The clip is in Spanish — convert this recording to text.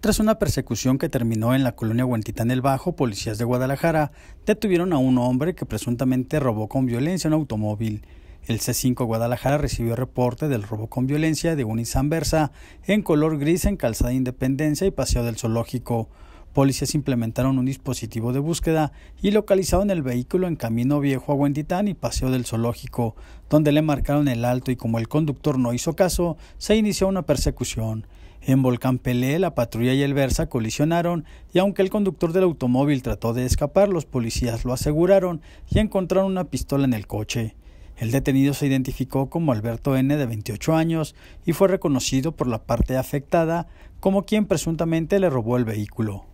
Tras una persecución que terminó en la colonia Huentitán el Bajo, policías de Guadalajara detuvieron a un hombre que presuntamente robó con violencia un automóvil. El C5 Guadalajara recibió reporte del robo con violencia de un Nissan Versa en color gris en Calzada Independencia y Paseo del Zoológico. Policías implementaron un dispositivo de búsqueda y localizaron el vehículo en Camino Viejo a Huentitán y Paseo del Zoológico, donde le marcaron el alto y como el conductor no hizo caso, se inició una persecución. En Volcán Pelé, la patrulla y el Versa colisionaron y aunque el conductor del automóvil trató de escapar, los policías lo aseguraron y encontraron una pistola en el coche. El detenido se identificó como Alberto N. de 28 años y fue reconocido por la parte afectada como quien presuntamente le robó el vehículo.